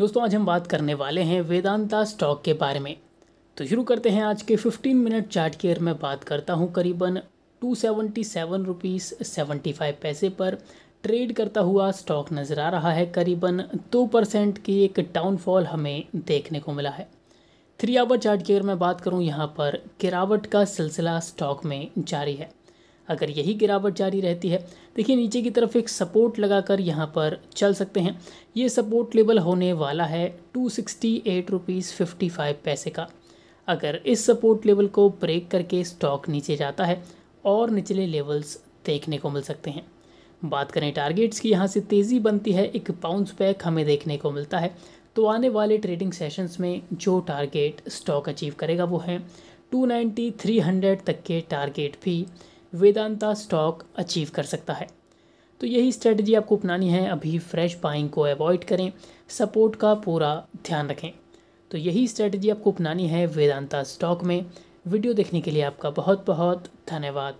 दोस्तों आज हम बात करने वाले हैं वेदांता स्टॉक के बारे में तो शुरू करते हैं आज के 15 मिनट चार्ट की अगर मैं बात करता हूँ करीबन two seventy seven rupees seventy five पैसे पर ट्रेड करता हुआ स्टॉक नज़र आ रहा है करीबन दो परसेंट की एक डाउनफॉल हमें देखने को मिला है थ्री आवर चार्ट की अगर मैं बात करूँ यहाँ पर गिरावट का सिलसिला स्टॉक में जारी है अगर यही गिरावट जारी रहती है देखिए नीचे की तरफ एक सपोर्ट लगाकर यहाँ पर चल सकते हैं ये सपोर्ट लेवल होने वाला है two sixty eight rupees fifty five पैसे का अगर इस सपोर्ट लेवल को ब्रेक करके स्टॉक नीचे जाता है और निचले लेवल्स देखने को मिल सकते हैं बात करें टारगेट्स की यहाँ से तेज़ी बनती है एक बाउंस बैक हमें देखने को मिलता है तो आने वाले ट्रेडिंग सेशंस में जो टारगेट स्टॉक अचीव करेगा वो है 290, 300 तक के टारगेट भी वेदांता स्टॉक अचीव कर सकता है तो यही स्ट्रेटजी आपको अपनानी है अभी फ्रेश बाइंग को अवॉइड करें सपोर्ट का पूरा ध्यान रखें तो यही स्ट्रेटजी आपको अपनानी है वेदांता स्टॉक में वीडियो देखने के लिए आपका बहुत बहुत धन्यवाद